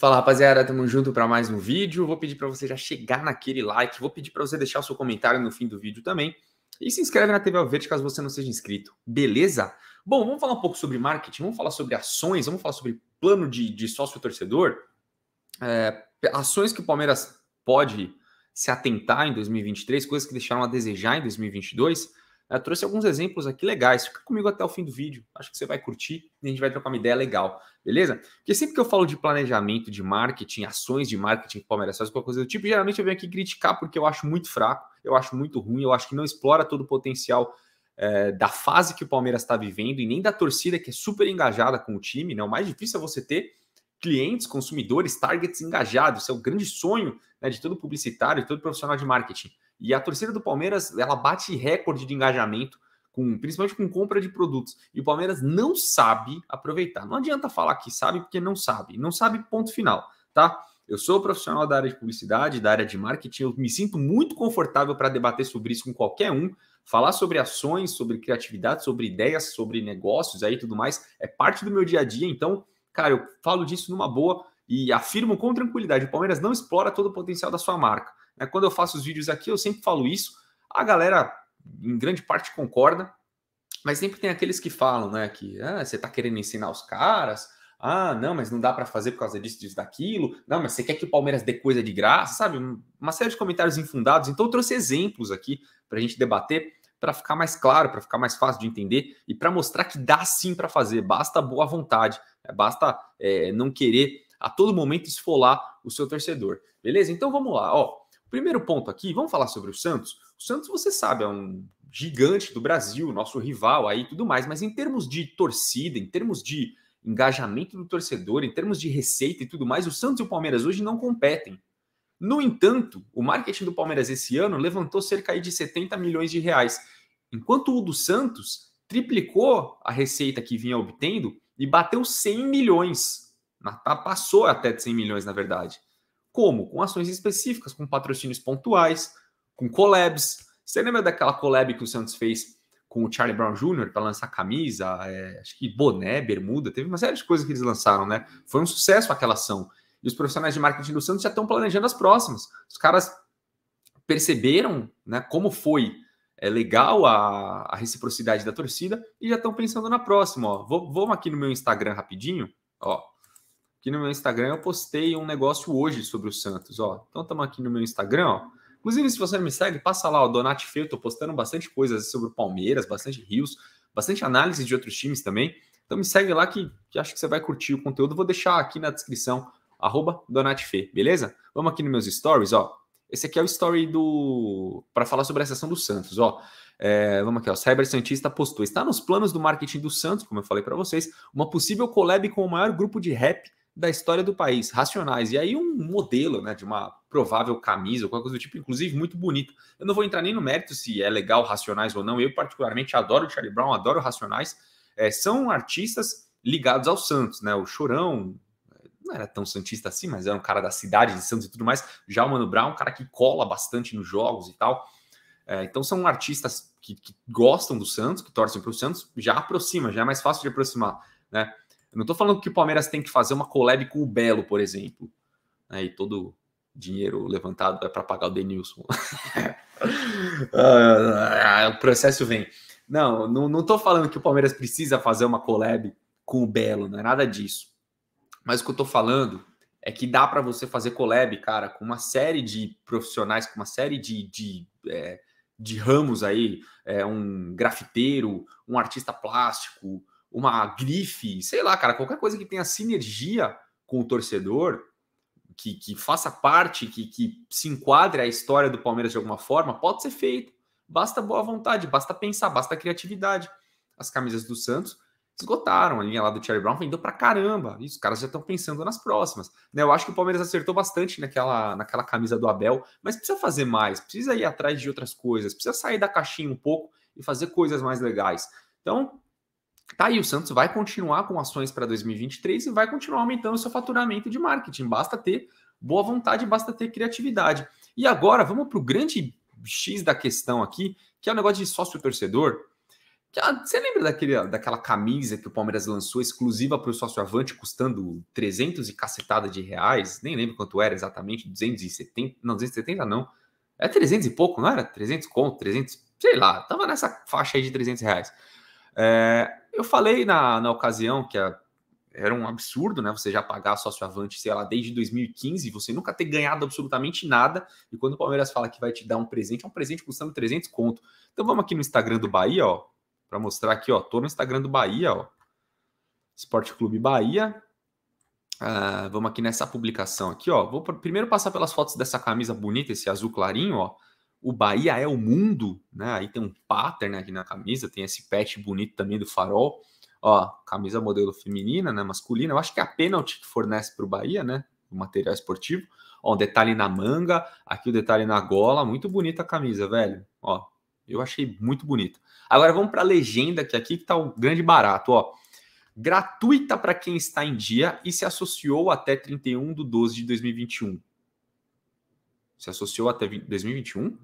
Fala rapaziada, tamo junto para mais um vídeo. Vou pedir para você já chegar naquele like, vou pedir para você deixar o seu comentário no fim do vídeo também. E se inscreve na TV Alverde caso você não seja inscrito, beleza? Bom, vamos falar um pouco sobre marketing, vamos falar sobre ações, vamos falar sobre plano de, de sócio-torcedor, é, ações que o Palmeiras pode se atentar em 2023, coisas que deixaram a desejar em 2022. Eu trouxe alguns exemplos aqui legais. Fica comigo até o fim do vídeo. Acho que você vai curtir e a gente vai trocar uma ideia legal, beleza? Porque sempre que eu falo de planejamento, de marketing, ações de marketing, Palmeiras, qualquer coisa do tipo, geralmente eu venho aqui criticar porque eu acho muito fraco, eu acho muito ruim, eu acho que não explora todo o potencial é, da fase que o Palmeiras está vivendo e nem da torcida que é super engajada com o time. Né? O mais difícil é você ter clientes, consumidores, targets engajados. Isso é o grande sonho né, de todo publicitário, de todo profissional de marketing. E a torcida do Palmeiras, ela bate recorde de engajamento, com, principalmente com compra de produtos. E o Palmeiras não sabe aproveitar. Não adianta falar que sabe, porque não sabe. Não sabe, ponto final, tá? Eu sou profissional da área de publicidade, da área de marketing, eu me sinto muito confortável para debater sobre isso com qualquer um, falar sobre ações, sobre criatividade, sobre ideias, sobre negócios aí tudo mais, é parte do meu dia a dia, então, cara, eu falo disso numa boa e afirmo com tranquilidade, o Palmeiras não explora todo o potencial da sua marca. É, quando eu faço os vídeos aqui, eu sempre falo isso. A galera, em grande parte, concorda, mas sempre tem aqueles que falam, né? Que ah, você está querendo ensinar os caras. Ah, não, mas não dá para fazer por causa disso, disso, daquilo. Não, mas você quer que o Palmeiras dê coisa de graça, sabe? Uma série de comentários infundados. Então, eu trouxe exemplos aqui para a gente debater, para ficar mais claro, para ficar mais fácil de entender e para mostrar que dá sim para fazer. Basta boa vontade, né? basta é, não querer a todo momento esfolar o seu torcedor. Beleza? Então, vamos lá. Ó, Primeiro ponto aqui, vamos falar sobre o Santos. O Santos, você sabe, é um gigante do Brasil, nosso rival aí e tudo mais, mas em termos de torcida, em termos de engajamento do torcedor, em termos de receita e tudo mais, o Santos e o Palmeiras hoje não competem. No entanto, o marketing do Palmeiras esse ano levantou cerca de 70 milhões de reais, enquanto o do Santos triplicou a receita que vinha obtendo e bateu 100 milhões. Passou até de 100 milhões, na verdade. Como? Com ações específicas, com patrocínios pontuais, com collabs. Você lembra daquela collab que o Santos fez com o Charlie Brown Jr. para lançar camisa, é, acho que boné, bermuda, teve uma série de coisas que eles lançaram, né? Foi um sucesso aquela ação. E os profissionais de marketing do Santos já estão planejando as próximas. Os caras perceberam né, como foi é, legal a, a reciprocidade da torcida e já estão pensando na próxima. Ó. Vou, vamos aqui no meu Instagram rapidinho. Ó que no meu Instagram eu postei um negócio hoje sobre o Santos, ó. Então estamos aqui no meu Instagram, ó. Inclusive, se você não me segue, passa lá, o Donati Feio, tô postando bastante coisas sobre o Palmeiras, bastante rios, bastante análise de outros times também. Então me segue lá que, que acho que você vai curtir o conteúdo. Vou deixar aqui na descrição, arroba Donati beleza? Vamos aqui nos meus stories, ó. Esse aqui é o story do. para falar sobre a sessão do Santos, ó. É, vamos aqui, ó. Cyber Santista postou. Está nos planos do marketing do Santos, como eu falei para vocês, uma possível collab com o maior grupo de rap da história do país, racionais. E aí um modelo, né, de uma provável camisa, qualquer coisa do tipo, inclusive muito bonito. Eu não vou entrar nem no mérito se é legal racionais ou não. Eu particularmente adoro Charlie Brown, adoro racionais. É, são artistas ligados ao Santos, né? O Chorão é, não era tão santista assim, mas era um cara da cidade de Santos e tudo mais. Já o Mano Brown, um cara que cola bastante nos jogos e tal. É, então são artistas que, que gostam do Santos, que torcem para o Santos, já aproxima, já é mais fácil de aproximar, né? Eu não estou falando que o Palmeiras tem que fazer uma collab com o Belo, por exemplo. Né? E todo dinheiro levantado é para pagar o Denilson. Ah, ah, o processo vem. Não, não estou falando que o Palmeiras precisa fazer uma collab com o Belo, não é nada disso. Mas o que eu estou falando é que dá para você fazer collab, cara, com uma série de profissionais, com uma série de, de, é, de ramos aí, é, um grafiteiro, um artista plástico, uma grife, sei lá, cara, qualquer coisa que tenha sinergia com o torcedor, que, que faça parte, que, que se enquadre a história do Palmeiras de alguma forma, pode ser feito. Basta boa vontade, basta pensar, basta criatividade. As camisas do Santos esgotaram. A linha lá do Thierry Brown vendeu pra caramba. E os caras já estão pensando nas próximas. Né, eu acho que o Palmeiras acertou bastante naquela, naquela camisa do Abel, mas precisa fazer mais, precisa ir atrás de outras coisas, precisa sair da caixinha um pouco e fazer coisas mais legais. Então, Tá aí, o Santos vai continuar com ações para 2023 e vai continuar aumentando seu faturamento de marketing. Basta ter boa vontade, basta ter criatividade. E agora, vamos para o grande X da questão aqui, que é o negócio de sócio-torcedor. Você lembra daquele, daquela camisa que o Palmeiras lançou exclusiva para o sócio Avante, custando 300 e cacetada de reais? Nem lembro quanto era exatamente, 270, não, 270 não. É 300 e pouco, não era? 300 conto, 300, sei lá, tava nessa faixa aí de 300 reais. É, eu falei na, na ocasião que a, era um absurdo, né? Você já pagar sócio avante, sei lá, desde 2015, você nunca ter ganhado absolutamente nada. E quando o Palmeiras fala que vai te dar um presente, é um presente custando 300 conto. Então vamos aqui no Instagram do Bahia, ó, para mostrar aqui, ó, tô no Instagram do Bahia, ó. Esporte Clube Bahia. Ah, vamos aqui nessa publicação aqui, ó. Vou primeiro passar pelas fotos dessa camisa bonita, esse azul clarinho, ó. O Bahia é o mundo, né? Aí tem um pattern aqui na camisa, tem esse patch bonito também do farol. Ó, camisa modelo feminina, né? Masculina. Eu acho que é a pênalti que fornece para o Bahia, né? O material esportivo. Ó, um detalhe na manga, aqui o um detalhe na gola. Muito bonita a camisa, velho. Ó, eu achei muito bonita. Agora vamos para a legenda, que aqui que tá o grande barato, ó gratuita para quem está em dia e se associou até 31 de 12 de 2021. Se associou até 20, 2021?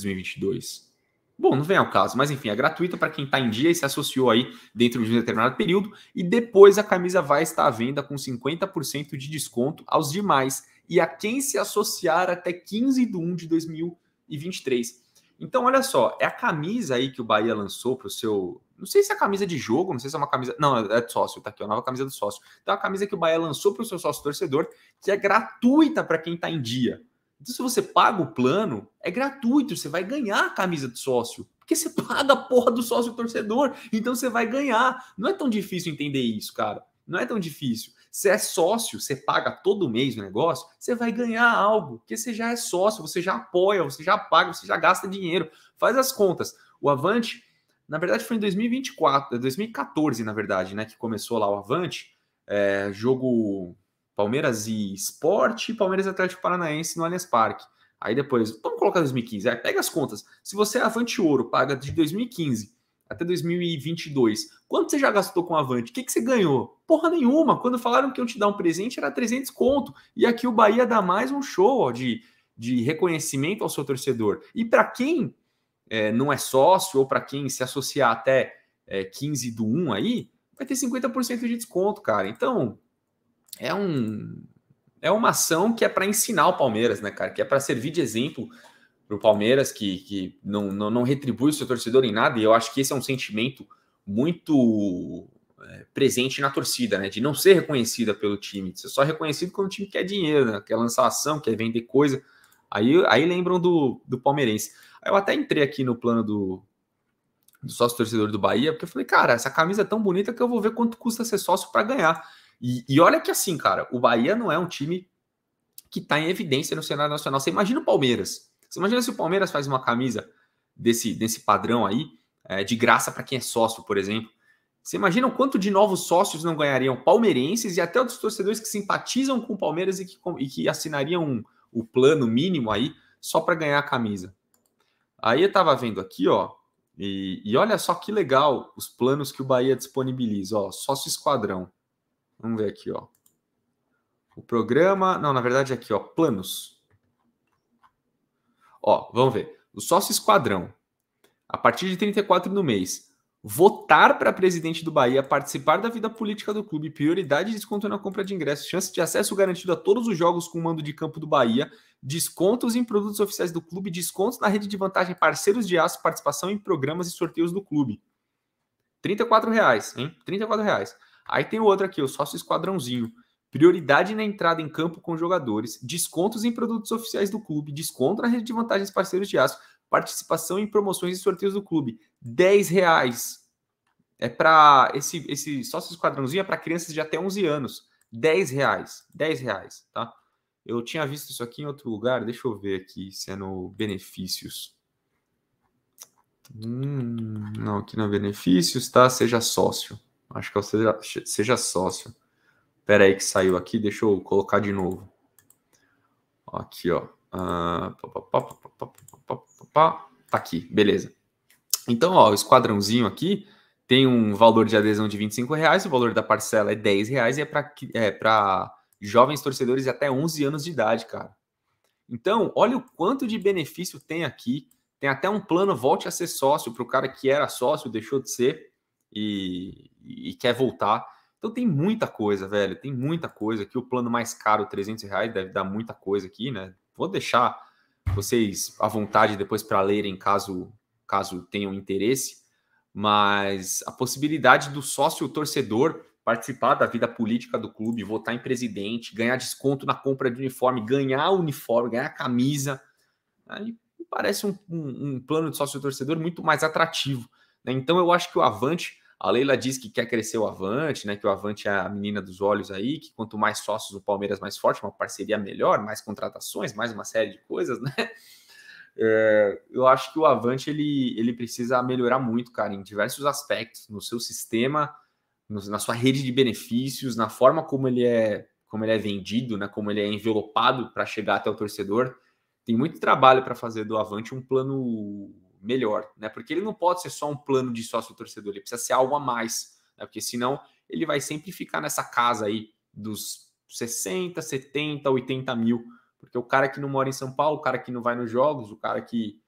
2022? Bom, não vem ao caso, mas enfim, é gratuita para quem está em dia e se associou aí dentro de um determinado período. E depois a camisa vai estar à venda com 50% de desconto aos demais e a quem se associar até 15 de 1 de 2023. Então, olha só, é a camisa aí que o Bahia lançou para o seu. Não sei se é a camisa de jogo, não sei se é uma camisa. Não, é de sócio, tá aqui, a nova camisa do sócio. Então, é a camisa que o Bahia lançou para o seu sócio torcedor, que é gratuita para quem está em dia. Então, se você paga o plano, é gratuito, você vai ganhar a camisa de sócio. Porque você paga a porra do sócio torcedor, então você vai ganhar. Não é tão difícil entender isso, cara. Não é tão difícil. Se é sócio, você paga todo mês o negócio, você vai ganhar algo, porque você já é sócio, você já apoia, você já paga, você já gasta dinheiro. Faz as contas. O Avante, na verdade, foi em 2024, 2014, na verdade, né, que começou lá o Avante, é, jogo Palmeiras e Esporte, Palmeiras e Atlético Paranaense no Allianz Parque. Aí depois, vamos colocar 2015. Aí é, pega as contas. Se você é Avante Ouro, paga de 2015 até 2022. Quanto você já gastou com Avante? O que, que você ganhou? Porra nenhuma. Quando falaram que iam te dar um presente, era 300 conto. E aqui o Bahia dá mais um show ó, de, de reconhecimento ao seu torcedor. E para quem é, não é sócio ou para quem se associar até é, 15 do 1 aí, vai ter 50% de desconto, cara. Então, é um é uma ação que é para ensinar o Palmeiras, né, cara? Que é para servir de exemplo para o Palmeiras, que, que não, não, não retribui o seu torcedor em nada. E eu acho que esse é um sentimento muito é, presente na torcida, né? De não ser reconhecida pelo time, de ser só reconhecido quando o time quer dinheiro, né? quer lançar ação, quer vender coisa. Aí, aí lembram do, do palmeirense. Eu até entrei aqui no plano do, do sócio torcedor do Bahia, porque eu falei, cara, essa camisa é tão bonita que eu vou ver quanto custa ser sócio para ganhar. E, e olha que assim, cara, o Bahia não é um time que está em evidência no cenário nacional. Você imagina o Palmeiras. Você imagina se o Palmeiras faz uma camisa desse, desse padrão aí, é, de graça para quem é sócio, por exemplo. Você imagina o quanto de novos sócios não ganhariam palmeirenses e até outros torcedores que simpatizam com o Palmeiras e que, e que assinariam um, o plano mínimo aí só para ganhar a camisa. Aí eu estava vendo aqui, ó, e, e, olha só que legal os planos que o Bahia disponibiliza, ó, sócio esquadrão. Vamos ver aqui, ó. O programa, não, na verdade é aqui, ó, planos. Ó, vamos ver. O sócio esquadrão, a partir de 34 no mês, votar para presidente do Bahia, participar da vida política do clube, prioridade de desconto na compra de ingressos, chance de acesso garantido a todos os jogos com mando de campo do Bahia, descontos em produtos oficiais do clube, descontos na rede de vantagem, parceiros de aço, participação em programas e sorteios do clube. R$ reais, hein? R$ reais. Aí tem o outro aqui, o sócio esquadrãozinho. Prioridade na entrada em campo com jogadores, descontos em produtos oficiais do clube, desconto na rede de vantagens parceiros de aço, participação em promoções e sorteios do clube. 10 reais. É para esse, esse sócio esquadrãozinho é para crianças de até 11 anos. 10 reais. 10 reais, tá? Eu tinha visto isso aqui em outro lugar. Deixa eu ver aqui se é no benefícios. Hum, não, aqui não é benefícios, tá? Seja sócio. Acho que é o seja, seja sócio. Pera aí que saiu aqui, deixa eu colocar de novo. Aqui, ó. Tá aqui, beleza. Então, ó, o esquadrãozinho aqui tem um valor de adesão de 25 reais, o valor da parcela é 10 reais e é para é jovens torcedores de até 11 anos de idade, cara. Então, olha o quanto de benefício tem aqui. Tem até um plano volte a ser sócio para o cara que era sócio, deixou de ser e, e quer voltar. Então tem muita coisa, velho, tem muita coisa. Aqui o plano mais caro, 300 reais, deve dar muita coisa aqui, né? Vou deixar vocês à vontade depois para lerem caso, caso tenham interesse. Mas a possibilidade do sócio torcedor participar da vida política do clube, votar em presidente, ganhar desconto na compra de uniforme, ganhar uniforme, ganhar camisa. Aí parece um, um, um plano de sócio torcedor muito mais atrativo. Né? Então eu acho que o Avante a Leila diz que quer crescer o Avante, né? Que o Avante é a menina dos olhos aí, que quanto mais sócios o Palmeiras mais forte, uma parceria melhor, mais contratações, mais uma série de coisas, né? É, eu acho que o Avante ele, ele precisa melhorar muito, cara, em diversos aspectos, no seu sistema, no, na sua rede de benefícios, na forma como ele é como ele é vendido, né? Como ele é envelopado para chegar até o torcedor. Tem muito trabalho para fazer do Avante um plano melhor, né? Porque ele não pode ser só um plano de sócio torcedor, ele precisa ser algo a mais, né? Porque senão ele vai sempre ficar nessa casa aí dos 60, 70, 80 mil. Porque o cara que não mora em São Paulo, o cara que não vai nos jogos, o cara que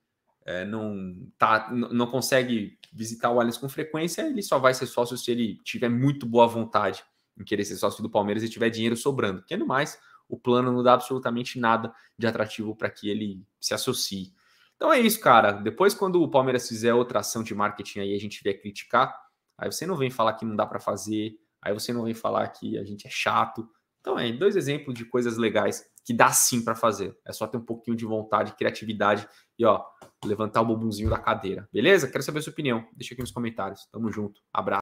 é, não, tá, não consegue visitar o Allianz com frequência, ele só vai ser sócio se ele tiver muito boa vontade em querer ser sócio do Palmeiras e tiver dinheiro sobrando. Porque no mais, o plano não dá absolutamente nada de atrativo para que ele se associe então é isso, cara. Depois, quando o Palmeiras fizer outra ação de marketing aí, a gente vier criticar, aí você não vem falar que não dá para fazer, aí você não vem falar que a gente é chato. Então é dois exemplos de coisas legais que dá sim para fazer. É só ter um pouquinho de vontade, criatividade e ó, levantar o bumbumzinho da cadeira. Beleza? Quero saber a sua opinião. Deixa aqui nos comentários. Tamo junto. Abraço.